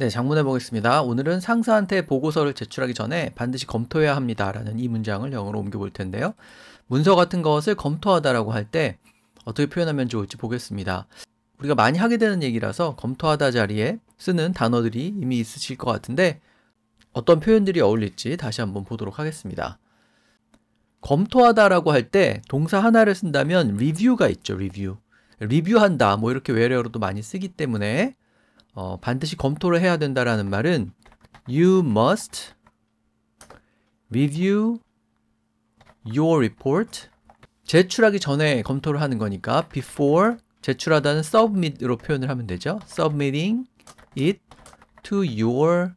네, 장문해 보겠습니다. 오늘은 상사한테 보고서를 제출하기 전에 반드시 검토해야 합니다라는 이 문장을 영어로 옮겨 볼 텐데요. 문서 같은 것을 검토하다라고 할 때 어떻게 표현하면 좋을지 보겠습니다. 우리가 많이 하게 되는 얘기라서 검토하다 자리에 쓰는 단어들이 이미 있으실 것 같은데 어떤 표현들이 어울릴지 다시 한번 보도록 하겠습니다. 검토하다라고 할 때 동사 하나를 쓴다면 리뷰가 있죠, 리뷰. 리뷰한다 뭐 이렇게 외래어로도 많이 쓰기 때문에 어, 반드시 검토를 해야 된다라는 말은 you must review your report 제출하기 전에 검토를 하는 거니까 before 제출하다는 submit으로 표현을 하면 되죠. submitting it to your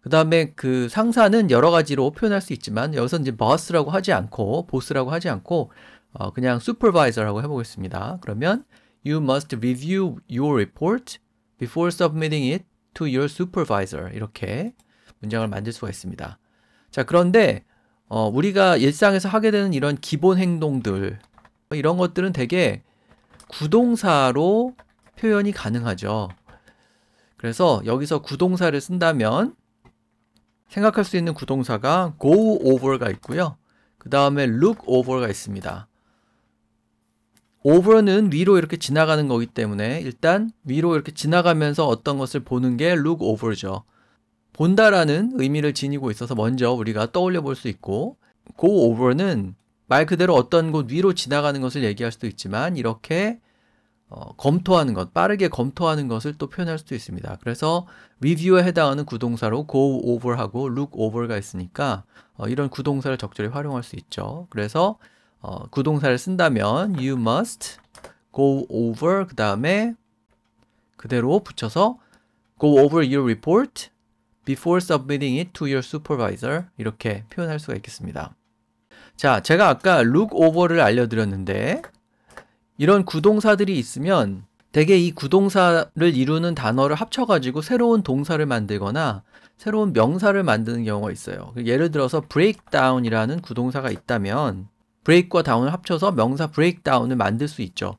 그 다음에 그 상사는 여러 가지로 표현할 수 있지만 여기서 이제 boss라고 하지 않고 보 s 라고 하지 않고 어, 그냥 supervisor라고 해보겠습니다. 그러면 you must review your report before submitting it to your supervisor 이렇게 문장을 만들 수가 있습니다. 자, 그런데 어, 우리가 일상에서 하게 되는 이런 기본 행동들 이런 것들은 대개 구동사로 표현이 가능하죠. 그래서 여기서 구동사를 쓴다면 생각할 수 있는 구동사가 go over가 있고요. 그 다음에 look over가 있습니다. over는 위로 이렇게 지나가는 거기 때문에 일단 위로 이렇게 지나가면서 어떤 것을 보는 게 look over죠. 본다라는 의미를 지니고 있어서 먼저 우리가 떠올려 볼 수 있고 go over는 말 그대로 어떤 곳 위로 지나가는 것을 얘기할 수도 있지만 이렇게 어, 검토하는 것, 빠르게 검토하는 것을 또 표현할 수도 있습니다. 그래서 review에 해당하는 구동사로 go over하고 look over가 있으니까 어, 이런 구동사를 적절히 활용할 수 있죠. 그래서 어, 구동사를 쓴다면 you must go over 그 다음에 그대로 붙여서 go over your report before submitting it to your supervisor 이렇게 표현할 수가 있겠습니다. 자, 제가 아까 look over를 알려드렸는데 이런 구동사들이 있으면 대개 이 구동사를 이루는 단어를 합쳐가지고 새로운 동사를 만들거나 새로운 명사를 만드는 경우가 있어요. 예를 들어서 breakdown이라는 구동사가 있다면 브레이크와 다운을 합쳐서 명사 브레이크다운을 만들 수 있죠.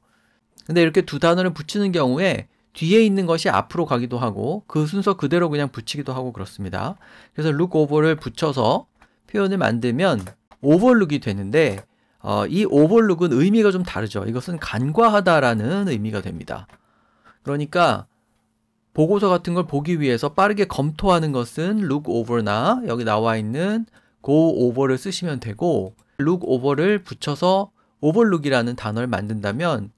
근데 이렇게 두 단어를 붙이는 경우에 뒤에 있는 것이 앞으로 가기도 하고 그 순서 그대로 그냥 붙이기도 하고 그렇습니다. 그래서 look over를 붙여서 표현을 만들면 overlook이 되는데 어, 이 overlook은 의미가 좀 다르죠. 이것은 간과하다라는 의미가 됩니다. 그러니까 보고서 같은 걸 보기 위해서 빠르게 검토하는 것은 look over나 여기 나와 있는 go over를 쓰시면 되고 룩 오버를 붙여서 오버룩이라는 단어를 만든다면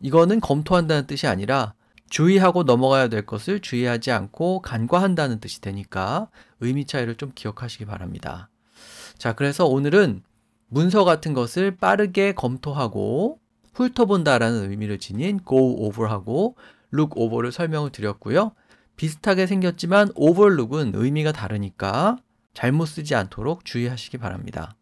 이거는 검토한다는 뜻이 아니라 주의하고 넘어가야 될 것을 주의하지 않고 간과한다는 뜻이 되니까 의미 차이를 좀 기억하시기 바랍니다. 자, 그래서 오늘은 문서 같은 것을 빠르게 검토하고 훑어본다라는 의미를 지닌 go over하고 look over를 설명을 드렸고요. 비슷하게 생겼지만 overlook은 의미가 다르니까 잘못 쓰지 않도록 주의하시기 바랍니다.